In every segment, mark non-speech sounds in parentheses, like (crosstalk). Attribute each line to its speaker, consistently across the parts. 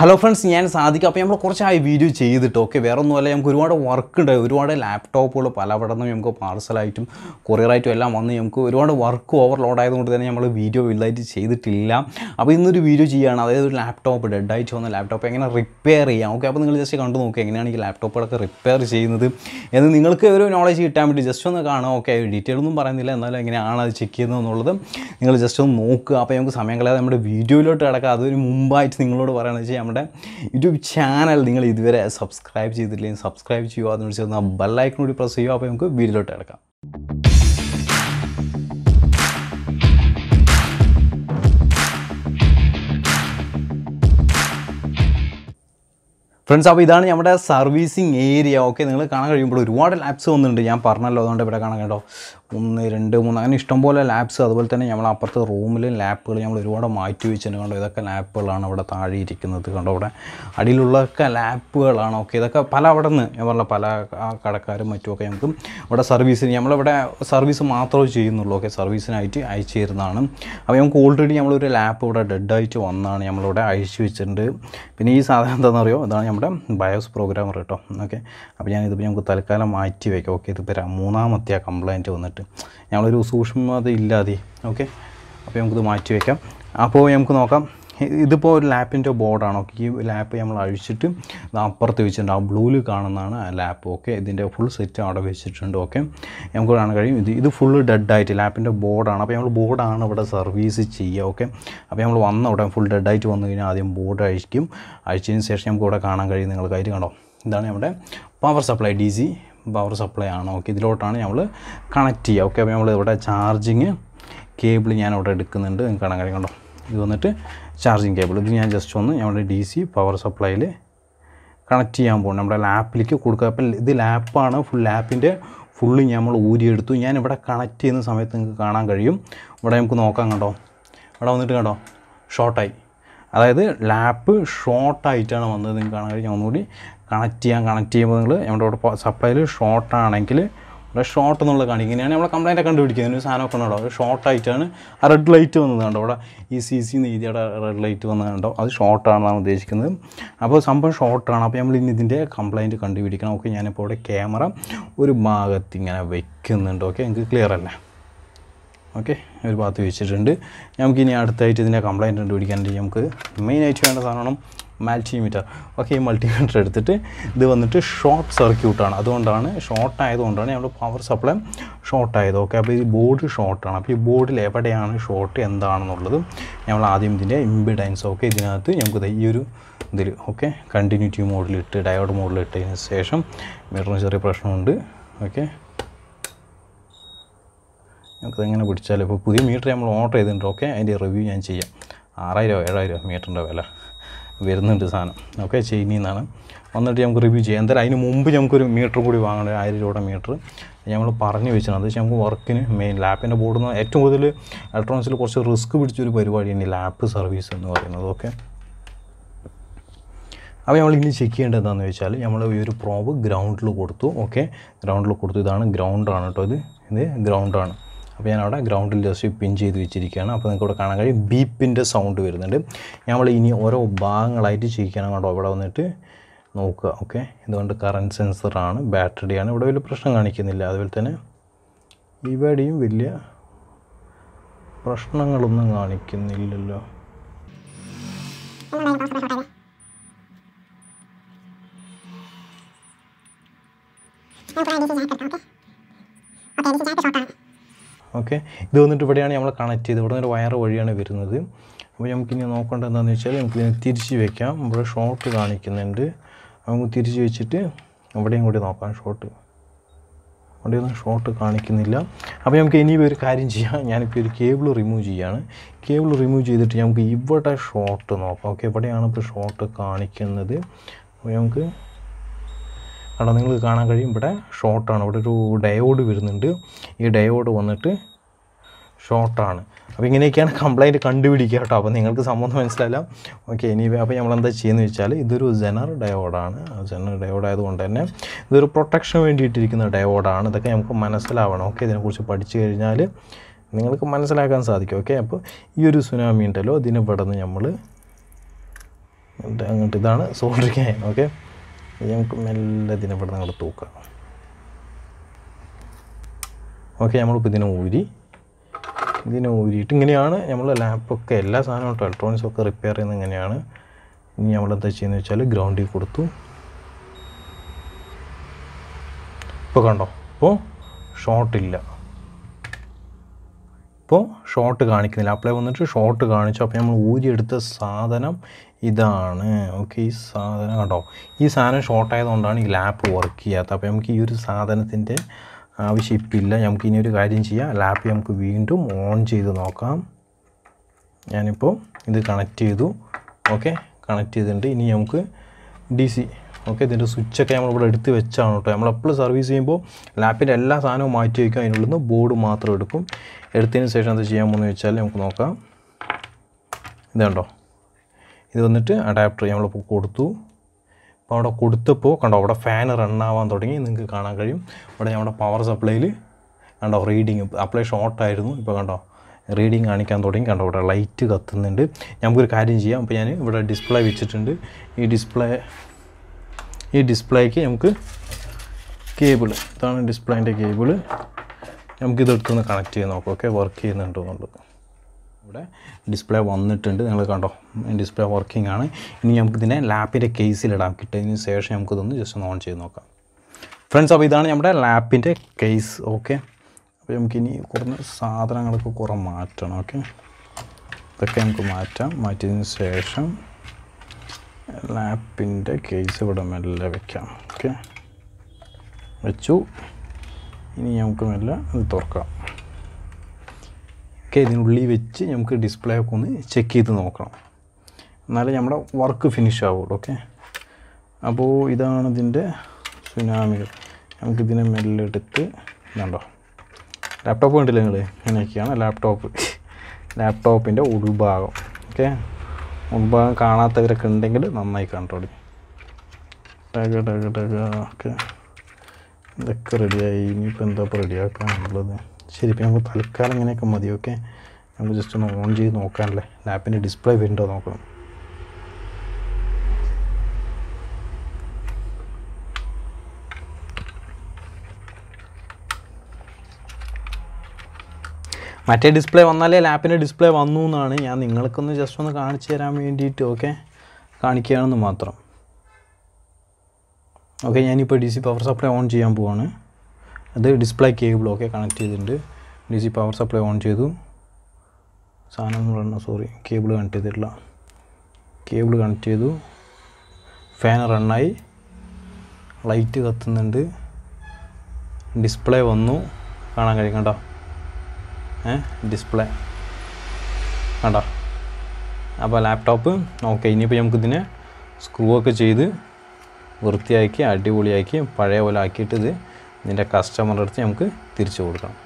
Speaker 1: hello friends ഞാൻ സാധിക്കും അപ്പോൾ നമ്മൾ കുറച്ചായി വീഡിയോ ചെയ്തിട്ട് ഓക്കെ വേറെ ഒന്നുമല്ല നമുക്ക് ഒരുപാട് വർക്ക് ഉണ്ട് ഒരുപാട് ലാപ്ടോപ്പുകൾ പലവിടെ നിന്നും നമുക്ക് പാർസലായിട്ടും കൊറിയറായിട്ടും എല്ലാം വന്ന് നമുക്ക് ഒരുപാട് വർക്ക് ഓവർലോഡ് ആയതുകൊണ്ട് തന്നെ നമ്മൾ വീഡിയോ ഇല്ലായിട്ട് ചെയ്തിട്ടില്ല അപ്പോൾ ഇന്നൊരു വീഡിയോ ചെയ്യുകയാണ് അതായത് ഒരു ലാപ്ടോപ്പ് ഡെഡായിട്ട് വന്ന ലാപ്ടോപ്പ് എങ്ങനെ റിപ്പയർ ചെയ്യാം ഓക്കെ അപ്പോൾ നിങ്ങൾ ജസ്റ്റ് കണ്ടു നോക്കുക എങ്ങനെയാണ് ഈ ലാപ്ടോപ്പുകളൊക്കെ റിപ്പയർ ചെയ്യുന്നത് എന്ന് നിങ്ങൾക്ക് ഒരു നോളജ് കിട്ടാൻ വേണ്ടി ജസ്റ്റ് ഒന്ന് കാണാം ഓക്കെ ഡീറ്റെയിൽ ഒന്നും പറയുന്നില്ല എന്നാലും എങ്ങനെയാണ് അത് ചെക്ക് ചെയ്യുന്നത് എന്നുള്ളത് നിങ്ങൾ ജസ്റ്റ് ഒന്ന് നോക്കുക അപ്പോൾ നമുക്ക് സമയം കളയാതെ നമ്മുടെ വീഡിയോയിലോട്ട് കിടക്കുക അതൊരു മുമ്പായിട്ട് നിങ്ങളോട് പറയുകയാണെന്ന് വെച്ചാൽ നമ്മുടെ യൂട്യൂബ് ചാനൽ നിങ്ങൾ ഇതുവരെ സബ്സ്ക്രൈബ് ചെയ്തിട്ടില്ലെങ്കിൽ സബ്സ്ക്രൈബ് ചെയ്യുക എന്ന് വെച്ചാൽ ആ ബെല്ലൈക്കൺ കൂടി പ്രസ് ചെയ്യുക അപ്പോൾ നമുക്ക് വീഡിയോയിലോട്ട് കിടക്കാം ഫ്രണ്ട്സ് അപ്പോൾ ഇതാണ് നമ്മുടെ സർവീസിങ് ഏരിയ ഓക്കെ നിങ്ങൾ കാണാൻ കഴിയുമ്പോൾ ഒരുപാട് ലാപ്സ് വന്നിട്ടുണ്ട് ഞാൻ പറഞ്ഞല്ലോ അതുകൊണ്ട് ഇവിടെ കാണാൻ കേട്ടോ ഒന്ന് രണ്ട് മൂന്ന് അങ്ങനെ ഇഷ്ടംപോലെ ലാപ്സ് അതുപോലെ തന്നെ നമ്മൾ അപ്പുറത്തെ റൂമിലും ലാപ്പുകൾ നമ്മൾ ഒരുപാട് മാറ്റി വെച്ചിട്ടുണ്ട് കണ്ടോ ഇതൊക്കെ ലാപ്പുകളാണ് അവിടെ താഴെ ഇരിക്കുന്നത് കണ്ടോ അവിടെ അടിയിലുള്ളതൊക്കെ ലാപ്പുകളാണ് ഓക്കെ ഇതൊക്കെ പല അവിടെ നിന്ന് ഞാൻ പറഞ്ഞ പല കടക്കാരും മറ്റുമൊക്കെ നമുക്ക് ഇവിടെ സർവീസിന് നമ്മളിവിടെ സർവീസ് മാത്രമേ ചെയ്യുന്നുള്ളൂ ഓക്കെ സർവീസിനായിട്ട് അയച്ചു തരുന്നതാണ് അപ്പോൾ നമുക്ക് ഓൾറെഡി നമ്മളൊരു ലാപ്പ് ഇവിടെ ഡെഡായിട്ട് വന്നാണ് നമ്മളിവിടെ അയച്ചു വെച്ചിട്ടുണ്ട് പിന്നെ ഈ സാധനം എന്താണെന്ന് അറിയോ ഇതാണ് നമ്മുടെ ബയോസ് പ്രോഗ്രാമർ കേട്ടോ ഓക്കെ അപ്പോൾ ഞാനിതിപ്പോൾ നമുക്ക് തൽക്കാലം മാറ്റി വയ്ക്കാം ഓക്കെ ഇതിപ്പോൾ മൂന്നാമത്തെ കംപ്ലയിൻറ്റ് വന്നിട്ട് പറഞ്ഞിട്ട് ഞങ്ങളൊരു സൂക്ഷ്മത ഇല്ലാതെ ഓക്കെ അപ്പോൾ നമുക്കിത് മാറ്റി വയ്ക്കാം അപ്പോൾ നമുക്ക് നോക്കാം ഇതിപ്പോൾ ഒരു ലാപ്പിൻ്റെ ബോർഡാണ് ഓക്കെ ഈ ലാപ്പ് നമ്മൾ അഴിച്ചിട്ട് അപ്പുറത്ത് വെച്ചിട്ടുണ്ട് ആ ബ്ലൂവിൽ കാണുന്നതാണ് ആ ലാപ്പ് ഓക്കെ ഇതിൻ്റെ ഫുൾ സെറ്റ് അവിടെ വെച്ചിട്ടുണ്ട് ഓക്കെ നമുക്ക് കാണാൻ കഴിയും ഇത് ഇത് ഫുള്ള് ഡെഡായിട്ട് ലാപ്പിൻ്റെ ബോർഡാണ് അപ്പോൾ നമ്മൾ ബോർഡാണ് ഇവിടെ സർവീസ് ചെയ്യുക ഓക്കെ അപ്പോൾ നമ്മൾ വന്ന ഉടൻ ഫുൾ ഡെഡായിട്ട് വന്നു കഴിഞ്ഞാൽ ആദ്യം ബോർഡ് അഴിക്കും അഴിച്ചതിന് ശേഷം നമുക്ക് ഇവിടെ കാണാൻ കഴിയും നിങ്ങൾക്കായിട്ട് കണ്ടോ ഇതാണ് നമ്മുടെ power supply D C power supply ആണ് ഓക്കെ ഇതിലോട്ടാണ് നമ്മൾ കണക്ട് ചെയ്യുക ഓക്കെ അപ്പോൾ നമ്മൾ ഇവിടെ ചാർജിങ് കേബിൾ ഞാൻ അവിടെ എടുക്കുന്നുണ്ട് നിങ്ങൾക്ക് കാണാൻ കാര്യം കണ്ടോ ഇത് വന്നിട്ട് ചാർജിങ് കേബിൾ ഇത് ഞാൻ ജസ്റ്റ് ഒന്ന് നമ്മുടെ ഡി സി പവർ സപ്ലൈയിൽ കണക്ട് ചെയ്യാൻ പോകും നമ്മുടെ ലാപ്പിലേക്ക് കൊടുക്കുക അപ്പം ഇത് ലാപ്പാണ് ഫുൾ ലാപ്പിൻ്റെ ഫുള്ള് നമ്മൾ ഊരിയെടുത്തു ഞാൻ ഇവിടെ കണക്ട് ചെയ്യുന്ന സമയത്ത് നിങ്ങൾക്ക് കാണാൻ കഴിയും ഇവിടെ നമുക്ക് നോക്കാം കണ്ടോ ഇവിടെ വന്നിട്ട് കണ്ടോ ഷോർട്ടായി അതായത് ലാപ്പ് ഷോർട്ടായിട്ടാണ് വന്നത് നിങ്ങൾക്ക് കാണാൻ കഴിയും ഞാൻ ഒന്നുകൂടി കണക്ട് ചെയ്യാൻ കണക്ട് ചെയ്യുമ്പോൾ നിങ്ങൾ നമ്മുടെ ഇവിടെ സപ്ലൈയിൽ ഷോർട്ടാണെങ്കിൽ ഇവിടെ ഷോർട്ട് എന്നുള്ള കാണിക്കും ഇങ്ങനെയാണ് നമ്മൾ ഒക്കെ കണ്ടുപിടിക്കുന്നത് ഒരു ഒക്കെ ഉണ്ടോ ഒരു ഷോർട്ടായിട്ടാണ് ആ റെഡ് ലൈറ്റ് വന്നത് കണ്ടോ ഇവിടെ ഈ സി സി നീതിയുടെ റെഡ് ലൈറ്റ് വന്നത് കണ്ടോ അത് ഷോർട്ടാണെന്നാണ് ഉദ്ദേശിക്കുന്നത് അപ്പോൾ സംഭവം ഷോർട്ടാണ് അപ്പോൾ നമ്മൾ ഇനി ഇതിൻ്റെ കംപ്ലൈൻറ്റ് കണ്ടുപിടിക്കണം ഓക്കെ ഞാനിപ്പോൾ ഇവിടെ ക്യാമറ ഒരു ഭാഗത്ത് ഇങ്ങനെ വെക്കുന്നുണ്ട് ഓക്കെ എനിക്ക് ക്ലിയർ അല്ലേ ഓക്കെ ഒരു ഭാഗത്ത് വെച്ചിട്ടുണ്ട് നമുക്കിനി അടുത്തായിട്ട് ഇതിൻ്റെ കംപ്ലൈൻറ്റ് കണ്ടുപിടിക്കാനായിട്ട് നമുക്ക് മെയിനായിട്ട് വേണ്ട സാധനം മാൽറ്റിമീറ്റർ ഓക്കെ ഈ മൾട്ടിമീറ്റർ എടുത്തിട്ട് ഇത് വന്നിട്ട് ഷോർട്ട് സർക്യൂട്ടാണ് അതുകൊണ്ടാണ് ഷോർട്ട് ആയതുകൊണ്ടാണ് നമ്മുടെ പവർ സപ്ലൈ ഷോർട്ട് ആയത് ഓക്കെ അപ്പോൾ ഈ ബോർഡ് ഷോർട്ടാണ് അപ്പോൾ ഈ ബോർഡിൽ എവിടെയാണ് ഷോർട്ട് എന്താണെന്നുള്ളത് നമ്മൾ ആദ്യം ഇതിൻ്റെ ഇമ്പിഡൻസ് ഓക്കെ ഇതിനകത്ത് നമുക്ക് ഈ ഒരു ഇതിൽ ഓക്കെ കണ്ടിന്യൂറ്റി മോഡിലിട്ട് ഡയോഡ് മോഡിലിട്ടതിന് ശേഷം മീറ്ററിന് ചെറിയ പ്രശ്നമുണ്ട് ഓക്കെ ഞങ്ങൾക്ക് എങ്ങനെ പിടിച്ചാലും ഇപ്പോൾ പുതിയ മീറ്റർ നമ്മൾ ഓർഡർ ചെയ്തിട്ടുണ്ട് ഓക്കെ അതിൻ്റെ റിവ്യൂ ഞാൻ ചെയ്യാം ആറായിരം ഏഴായിരം മീറ്ററിൻ്റെ വില വരുന്നുണ്ട് സാധനം ഓക്കെ ചൈനയിൽ നിന്നാണ് വന്നിട്ട് നമുക്ക് റിവ്യൂ ചെയ്യാം എന്തായാലും അതിന് മുമ്പ് നമുക്കൊരു മീറ്റർ കൂടി വാങ്ങണം ആയിരം രൂപയുടെ മീറ്റർ നമ്മൾ പറഞ്ഞു വെച്ചാൽ അത് നമുക്ക് വർക്കിന് മെയിൻ ലാപ്പിൻ്റെ ബോർഡിൽ നിന്ന് ഏറ്റവും കൂടുതൽ ഇലക്ട്രോണിക്സിൽ കുറച്ച് റിസ്ക് പിടിച്ചൊരു പരിപാടിയാണ് ഈ ലാപ്പ് സർവീസ് എന്ന് പറയുന്നത് ഓക്കെ അപ്പോൾ നമ്മൾ ഇനി ചെക്ക് ചെയ്യേണ്ടത് എന്താണെന്ന് വെച്ചാൽ നമ്മൾ ഈ ഒരു പ്രോബ് ഗ്രൗണ്ടിൽ കൊടുത്തു ഓക്കെ ഗ്രൗണ്ടിൽ കൊടുത്തു ഇതാണ് ഗ്രൗണ്ടാണ് കേട്ടോ ഇത് ഇത് ഗ്രൗണ്ടാണ് അപ്പോൾ ഞാൻ അവിടെ ഗ്രൗണ്ടിൽ ജസ്റ്റ് പിൻ ചെയ്ത് വെച്ചിരിക്കുകയാണ് അപ്പോൾ നിങ്ങൾക്ക് ഇവിടെ കാണാൻ കഴിയും ബീപ്പിൻ്റെ സൗണ്ട് വരുന്നുണ്ട് നമ്മൾ ഇനി ഓരോ ഭാഗങ്ങളായിട്ട് ചെയ്യിക്കണം കേട്ടോ ഇവിടെ വന്നിട്ട് നോക്കുക ഓക്കെ ഇതുകൊണ്ട് കറണ്ട് സെൻസറാണ് ബാറ്ററിയാണ് ഇവിടെ വലിയ പ്രശ്നം കാണിക്കുന്നില്ല അതുപോലെ തന്നെ ഇവിടെയും വലിയ പ്രശ്നങ്ങളൊന്നും കാണിക്കുന്നില്ലല്ലോ okay okay okay okay okay ഇത് വന്നിട്ട് ഇവിടെയാണ് നമ്മൾ കണക്ട് ചെയ്ത് ഇവിടെ നിന്ന് ഒരു വയർ വഴിയാണ് വരുന്നത് അപ്പോൾ നമുക്കിനി നോക്കേണ്ടത് എന്താണെന്ന് വെച്ചാൽ നമുക്കിതിനെ തിരിച്ച് വെക്കാം ഇവിടെ ഷോർട്ട് കാണിക്കുന്നുണ്ട് നമുക്ക് തിരിച്ച് വെച്ചിട്ട് അവിടെയും കൂടി നോക്കാം ഷോർട്ട് അവിടെയൊന്നും ഷോർട്ട് കാണിക്കുന്നില്ല അപ്പോൾ നമുക്ക് ഇനി ഒരു കാര്യം ചെയ്യാം ഞാനിപ്പോൾ ഒരു കേബിൾ റിമൂവ് ചെയ്യുകയാണ് കേബിൾ റിമൂവ് ചെയ്തിട്ട് നമുക്ക് ഇവിടെ ഷോർട്ട് നോക്കാം ഓക്കെ ഇവിടെയാണ് ഇപ്പോൾ ഷോർട്ട് കാണിക്കുന്നത് അപ്പോൾ നമുക്ക് കാരണം നിങ്ങൾക്ക് കാണാൻ കഴിയും ഇവിടെ ഷോർട്ടാണ് ഇവിടെ ഒരു ഡയോഡ് വരുന്നുണ്ട് ഈ ഡയോഡ് വന്നിട്ട് ഷോർട്ടാണ് അപ്പോൾ ഇങ്ങനെയൊക്കെയാണ് കംപ്ലയിൻറ്റ് കണ്ടുപിടിക്കുക കേട്ടോ അപ്പോൾ നിങ്ങൾക്ക് സംബന്ധം മനസ്സിലായില്ല ഓക്കെ ഇനി അപ്പോൾ നമ്മൾ എന്താ ചെയ്യുന്നത് വെച്ചാൽ ഇതൊരു ജനർ ഡയോഡാണ് ജനർ ഡയോഡ് ആയതുകൊണ്ട് തന്നെ ഇതൊരു പ്രൊട്ടക്ഷൻ വേണ്ടിയിട്ടിരിക്കുന്ന ഡയോഡാണ് ഇതൊക്കെ നമുക്ക് മനസ്സിലാവണം ഓക്കെ ഇതിനെക്കുറിച്ച് പഠിച്ചു കഴിഞ്ഞാൽ നിങ്ങൾക്ക് മനസ്സിലാക്കാൻ സാധിക്കും ഓക്കെ അപ്പോൾ ഈ ഒരു സുനാമി ഉണ്ടല്ലോ ഇതിനെ പെടുന്ന നമ്മൾ അങ്ങോട്ട് ഇതാണ് സോൾഡർ ഓക്കെ നമുക്ക് മെല്ലെ ഇതിനെ ഇവിടെ നിന്ന് തൂക്കാം ഓക്കെ നമ്മളിപ്പോൾ ഇതിനെ ഊരി ഇതിനെ ഊരിയിട്ട് ഇങ്ങനെയാണ് നമ്മൾ ലാപ്പൊക്കെ എല്ലാ സാധനവും ഇലക്ട്രോണിക്സ് ഒക്കെ റിപ്പയർ ചെയ്യുന്നത് ഇങ്ങനെയാണ് ഇനി നമ്മളെന്താ ചെയ്യുന്നത് വെച്ചാൽ ഗ്രൗണ്ടിൽ കൊടുത്തു ഇപ്പോൾ കണ്ടോ ഇപ്പോൾ ഷോർട്ടില്ല ഇപ്പോൾ ഷോർട്ട് കാണിക്കുന്നില്ല അപ്ലൈ വന്നിട്ട് ഷോർട്ട് കാണിച്ചു അപ്പോൾ നമ്മൾ ഊരിയെടുത്ത സാധനം ഇതാണ് ഓക്കെ ഈ സാധനം കണ്ടോ ഈ സാധനം ഷോർട്ട് ആയതുകൊണ്ടാണ് ഈ ലാപ്പ് വർക്ക് ചെയ്യാത്തത് അപ്പോൾ നമുക്ക് ഈ ഒരു സാധനത്തിൻ്റെ ആവശ്യം ഇപ്പില്ല നമുക്ക് ഇനി ഒരു കാര്യം ചെയ്യാം ലാപ്പ് നമുക്ക് വീണ്ടും ഓൺ ചെയ്ത് നോക്കാം ഞാനിപ്പോൾ ഇത് കണക്ട് ചെയ്തു ഓക്കെ കണക്ട് ചെയ്തിട്ടുണ്ട് ഇനി നമുക്ക് ഡി സി ഓക്കെ ഇതിൻ്റെ സ്വിച്ചൊക്കെ നമ്മളിവിടെ എടുത്ത് വെച്ചാണ് കേട്ടോ നമ്മൾ എപ്പോഴും സർവീസ് ചെയ്യുമ്പോൾ ലാപ്പിൻ്റെ എല്ലാ സാധനവും മാറ്റി വയ്ക്കും അതിനുള്ളിൽ നിന്ന് ബോർഡ് മാത്രം എടുക്കും എടുത്തതിന് ശേഷം എന്ത് ചെയ്യാൻ പോകുന്നത് വെച്ചാൽ നമുക്ക് നോക്കാം ഇതുണ്ടോ ഇത് വന്നിട്ട് അഡാപ്റ്റർ നമ്മളിപ്പോൾ കൊടുത്തു അപ്പോൾ അവിടെ കൊടുത്തപ്പോൾ കണ്ടോ അവിടെ ഫാൻ റൺ ആവാൻ തുടങ്ങി നിങ്ങൾക്ക് കാണാൻ കഴിയും അവിടെ നമ്മുടെ പവർ സപ്ലൈയിൽ കണ്ടോ റീഡിങ് അപ്ലൈ ഷോർട്ടായിരുന്നു ഇപ്പോൾ കണ്ടോ റീഡിങ് കാണിക്കാൻ തുടങ്ങി കണ്ടോ ഇവിടെ ലൈറ്റ് കത്തുന്നുണ്ട് നമുക്കൊരു കാര്യം ചെയ്യാം അപ്പോൾ ഞാൻ ഇവിടെ ഡിസ്പ്ലേ വെച്ചിട്ടുണ്ട് ഈ ഡിസ്പ്ലേ ഈ ഡിസ്പ്ലേക്ക് നമുക്ക് കേബിൾ ഇതാണ് ഡിസ്പ്ലേൻ്റെ കേബിൾ നമുക്കിതെടുത്തൊന്ന് കണക്ട് ചെയ്ത് നോക്കാം ഓക്കെ വർക്ക് ചെയ്യുന്നുണ്ടോ എന്നുള്ളത് ഇവിടെ ഡിസ്പ്ലേ വന്നിട്ടുണ്ട് നിങ്ങൾ കണ്ടോ ഡിസ്പ്ലേ വർക്കിംഗ് ആണ് ഇനി നമുക്കിതിനെ ലാപ്പിൻ്റെ കേസിലിടാം കിട്ടിയതിന് ശേഷം നമുക്കിതൊന്ന് ജസ്റ്റ് ഒന്ന് ഓൺ ചെയ്ത് നോക്കാം ഫ്രണ്ട്സ് അപ്പോൾ ഇതാണ് നമ്മുടെ ലാപ്പിൻ്റെ കേസ് ഓക്കെ അപ്പോൾ നമുക്കിനി കുറഞ്ഞ സാധനങ്ങളൊക്കെ കുറേ മാറ്റണം ഓക്കെ ഇതൊക്കെ നമുക്ക് മാറ്റാം മാറ്റിയതിന് ശേഷം ലാപ്പിൻ്റെ കേസ് ഇവിടെ മെല്ലെ വയ്ക്കാം ഓക്കെ വെച്ചു ഇനി നമുക്ക് മെല്ലെ ഇത് തുറക്കാം ഓക്കെ ഇതിനുള്ളിൽ വെച്ച് നമുക്ക് ഡിസ്പ്ലേ ഒക്കെ ഒന്ന് ചെക്ക് ചെയ്ത് നോക്കണം എന്നാലേ നമ്മുടെ വർക്ക് ഫിനിഷ് ആവുള്ളൂ ഓക്കെ അപ്പോൾ ഇതാണ് ഇതിൻ്റെ സുനാമികൾ നമുക്കിതിനെ മെല്ലെ എടുത്ത് ഇതുണ്ടോ ലാപ്ടോപ്പ് കണ്ടില്ല നിങ്ങൾ ഇങ്ങനെയൊക്കെയാണ് ലാപ്ടോപ്പ് (laughs) ലാപ്ടോപ്പിൻ്റെ ഉൾഭാഗം ഓക്കെ മുൻഭാഗം കാണാത്തവരൊക്കെ ഉണ്ടെങ്കിൽ നന്നായി കണ്ടോളി ടക ടക ടക ഇതൊക്കെ റെഡിയായി ഇനിയിപ്പോൾ എന്താ ഇപ്പോൾ റെഡിയാക്കാനുള്ളത് ശരി ഇപ്പം നമുക്ക് തൽക്കാലം ഇങ്ങനെയൊക്കെ മതി ഓക്കെ നമുക്ക് ജസ്റ്റ് ഒന്ന് ഓൺ ചെയ്ത് നോക്കാനല്ലേ ലാപ്പിൻ്റെ ഡിസ്പ്ലേ വരുന്നുണ്ടോ നോക്കണം മറ്റേ ഡിസ്പ്ലേ വന്നാലേ ലാപ്പിൻ്റെ ഡിസ്പ്ലേ വന്നു എന്നാണ് ഞാൻ നിങ്ങൾക്കൊന്ന് ജസ്റ്റ് ഒന്ന് കാണിച്ചു തരാൻ വേണ്ടിയിട്ട് ഓക്കെ കാണിക്കുകയാണെന്ന് മാത്രം ഓക്കെ ഞാനിപ്പോൾ D C power supply on ചെയ്യാൻ പോവാണ് അത് ഡിസ്പ്ലേ കേബിൾ ഓക്കെ കണക്ട് ചെയ്തിട്ടുണ്ട് D C power supply on ചെയ്തു സാധനം എന്ന് സോറി കേബിൾ കണക്ട് ചെയ്തിട്ടില്ല കേബിൾ കണക്ട് ചെയ്തു ഫാൻ റണ്ണായി ലൈറ്റ് കത്തുന്നുണ്ട് ഡിസ്പ്ലേ വന്നു കാണാൻ കഴിയും കേട്ടോ ഡിസ്പ്ലേ കണ്ടോ അപ്പോൾ ലാപ്ടോപ്പ് ഓക്കെ ഇനിയിപ്പോൾ നമുക്കിതിനെ സ്ക്രൂ ഒക്കെ ചെയ്ത് വൃത്തിയാക്കി അടിപൊളിയാക്കി പഴയ പോലെ ആക്കിയിട്ട് ഇത് ഇതിൻ്റെ കസ്റ്റമറുടെ അടുത്ത് നമുക്ക് തിരിച്ചു കൊടുക്കണം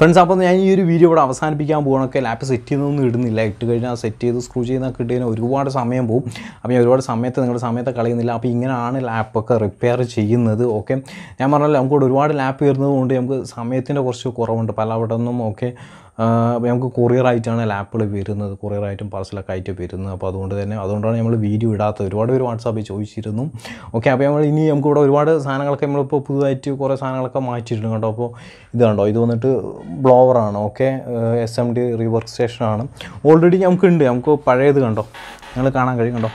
Speaker 1: ഫ്രണ്ട്സ് അപ്പോൾ ഞാൻ ഈ ഒരു വീഡിയോ ഇവിടെ അവസാനിപ്പിക്കാൻ പോകണമൊക്കെ ലാപ്പ് സെറ്റ് ചെയ്യുന്നൊന്നും ഇടുന്നില്ല ഇട്ട് കഴിഞ്ഞാൽ സെറ്റ് ചെയ്ത് സ്ക്രൂ ഇട്ട് കഴിഞ്ഞാൽ ഒരുപാട് സമയം പോകും അപ്പോൾ ഞാൻ ഒരുപാട് സമയത്ത് നിങ്ങളുടെ സമയത്ത് കളയുന്നില്ല അപ്പോൾ ഇങ്ങനെയാണ് ലാപ്പൊക്കെ റിപ്പയർ ചെയ്യുന്നത് ഓക്കെ ഞാൻ പറഞ്ഞല്ലോ നമുക്ക് ഒരുപാട് ലാപ്പ് വരുന്നത് കൊണ്ട് നമുക്ക് സമയത്തിൻ്റെ കുറച്ച് കുറവുണ്ട് പലവിടൊന്നും ഓക്കെ നമുക്ക് കൊറിയറായിട്ടാണ് ലാപ്പുകൾ വരുന്നത് കൊറിയറായിട്ടും പാർസലൊക്കെ ആയിട്ട് വരുന്നത് അപ്പോൾ അതുകൊണ്ട് തന്നെ അതുകൊണ്ടാണ് നമ്മൾ വീഡിയോ ഇടാത്തത് ഒരുപാട് പേര് വാട്സാപ്പിൽ ചോദിച്ചിരുന്നു ഓക്കെ അപ്പോൾ നമ്മൾ ഇനി നമുക്കിവിടെ ഒരുപാട് സാധനങ്ങളൊക്കെ നമ്മളിപ്പോൾ പുതുതായിട്ട് കുറേ സാധനങ്ങളൊക്കെ മാറ്റിയിട്ടുണ്ട് കേട്ടോ അപ്പോൾ ഇത് കണ്ടോ ഇത് വന്നിട്ട് ബ്ലോവറാണ് okay S M D rework സ്റ്റേഷനാണ് ഓൾറെഡി നമുക്കുണ്ട് നമുക്ക് പഴയത് കണ്ടോ നിങ്ങൾ കാണാൻ കഴിയും കണ്ടോ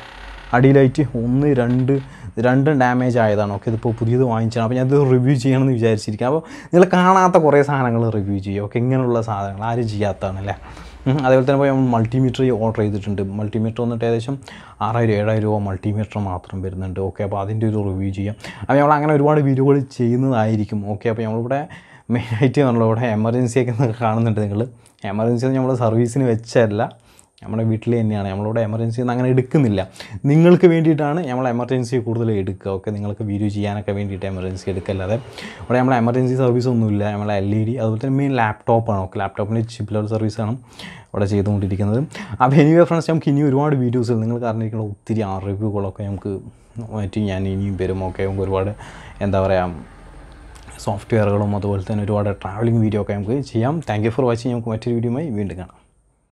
Speaker 1: അടിയിലായിട്ട് ഒന്ന് രണ്ട് ഇത് രണ്ടും ഡാമേജ് ആയതാണ് ഓക്കെ ഇതിപ്പോൾ പുതിയത് വാങ്ങിച്ചാണ് അപ്പോൾ ഞാനിത് റിവ്യൂ ചെയ്യണമെന്ന് വിചാരിച്ചിരിക്കുക അപ്പോൾ നിങ്ങൾ കാണാത്ത കുറേ സാധനങ്ങൾ റിവ്യൂ ചെയ്യും ഓക്കെ ഇങ്ങനെയുള്ള സാധനങ്ങൾ ആരും ചെയ്യാത്തതാണ് അല്ലേ അതേപോലെ തന്നെ നമ്മൾ മൾട്ടിമീറ്റർ ഓർഡർ ചെയ്തിട്ടുണ്ട് മൾട്ടിമീറ്റർ വന്നിട്ട് ഏകദേശം ആറായിരം ഏഴായിരം രൂപ മൾട്ടിമീറ്റർ മാത്രം വരുന്നുണ്ട് ഓക്കെ അപ്പോൾ അതിൻ്റെ ഒരു റിവ്യൂ ചെയ്യാം അപ്പോൾ നമ്മൾ അങ്ങനെ ഒരുപാട് വീഡിയോകൾ ചെയ്യുന്നതായിരിക്കും ഓക്കെ അപ്പോൾ നമ്മളിവിടെ മെയിനായിട്ട് നമ്മളിവിടെ എമർജൻസിയൊക്കെ കാണുന്നുണ്ട് നിങ്ങൾ എമർജൻസി നമ്മൾ സർവീസിന് വെച്ചല്ല നമ്മുടെ വീട്ടിൽ തന്നെയാണ് നമ്മളോട് എമർജൻസി ഒന്നും അങ്ങനെ എടുക്കുന്നില്ല നിങ്ങൾക്ക് വേണ്ടിയിട്ടാണ് നമ്മൾ എമർജൻസി കൂടുതൽ എടുക്കുക ഓക്കെ നിങ്ങൾക്ക് വീഡിയോ ചെയ്യാനൊക്കെ വേണ്ടിയിട്ട് എമർജൻസി എടുക്കല്ലാതെ അവിടെ നമ്മളെ എമർജൻസി സർവീസ് ഒന്നുമില്ല നമ്മളെ എൽ ഇ ഡി അതുപോലെ തന്നെ മെയിൻ ലാപ്ടോപ്പാണ് ഓക്കെ ലാപ്ടോപ്പിൻ്റെ ചിപ്പിലർ സർവീസാണ് ഇവിടെ ചെയ്തുകൊണ്ടിരിക്കുന്നത് അപ്പോൾ എനിവേ ഫ്രണ്ട്സ് നമുക്ക് ഇനി ഒരുപാട് വീഡിയോസ് നിങ്ങൾക്ക് അറിഞ്ഞിരിക്കുന്ന ഒത്തിരി അറിവുകളൊക്കെ നമുക്ക് മാറ്റി ഞാൻ ഇനിയും വരും ഓക്കെ നമുക്ക് ഒരുപാട് എന്താ പറയുക സോഫ്റ്റ്വെയറുകളും അതുപോലെ തന്നെ ഒരുപാട് ട്രാവലിംഗ് വീഡിയോ ഒക്കെ നമുക്ക് ചെയ്യാം താങ്ക് യു ഫോർ വാച്ചിങ് നമുക്ക് മറ്റൊരു വീഡിയോയുമായി വീണ്ടും കാണാം